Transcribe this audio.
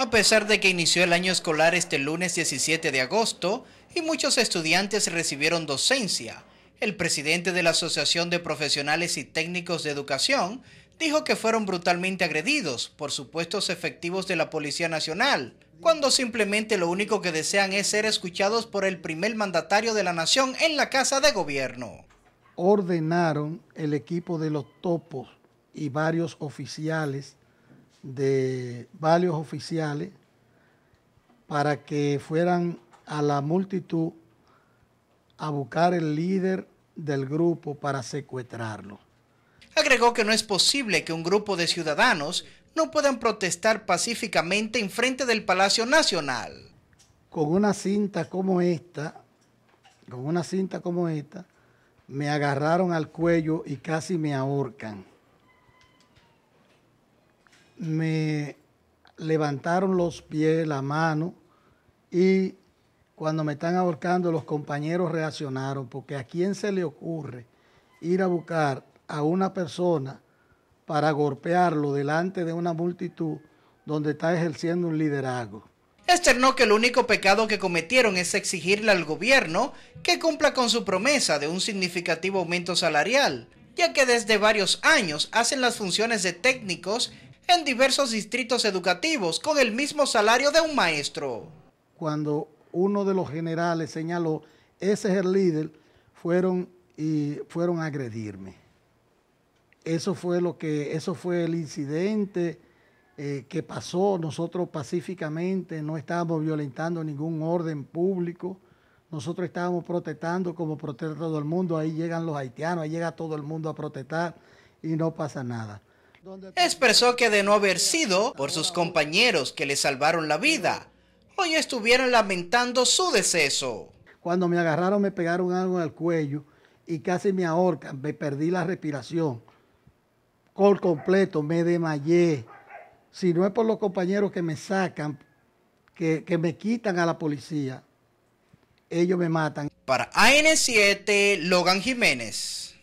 A pesar de que inició el año escolar este lunes 17 de agosto y muchos estudiantes recibieron docencia, el presidente de la Asociación de Profesionales y Técnicos de Educación dijo que fueron brutalmente agredidos por supuestos efectivos de la Policía Nacional, cuando simplemente lo único que desean es ser escuchados por el primer mandatario de la nación en la Casa de Gobierno. Ordenaron el equipo de los topos y varios oficiales de varios oficiales para que fueran a la multitud a buscar el líder del grupo para secuestrarlo. Agregó que no es posible que un grupo de ciudadanos no puedan protestar pacíficamente en frente del Palacio Nacional. Con una cinta como esta, con una cinta como esta, me agarraron al cuello y casi me ahorcan me levantaron los pies, la mano, y cuando me están ahorcando los compañeros reaccionaron, porque a quién se le ocurre ir a buscar a una persona para golpearlo delante de una multitud donde está ejerciendo un liderazgo. Externó que el único pecado que cometieron es exigirle al gobierno que cumpla con su promesa de un significativo aumento salarial, ya que desde varios años hacen las funciones de técnicos en diversos distritos educativos con el mismo salario de un maestro. Cuando uno de los generales señaló, ese es el líder, fueron y fueron a agredirme. Eso fue lo que, eso fue el incidente eh, que pasó. Nosotros pacíficamente no estábamos violentando ningún orden público. Nosotros estábamos protestando como protesta todo el mundo. Ahí llegan los haitianos, ahí llega todo el mundo a protestar y no pasa nada. Expresó que de no haber sido por sus compañeros que le salvaron la vida, hoy estuvieron lamentando su deceso. Cuando me agarraron me pegaron algo en el cuello y casi me ahorcan, me perdí la respiración. Por completo, me desmayé. Si no es por los compañeros que me sacan, que, que me quitan a la policía, ellos me matan. Para AN7, Logan Jiménez.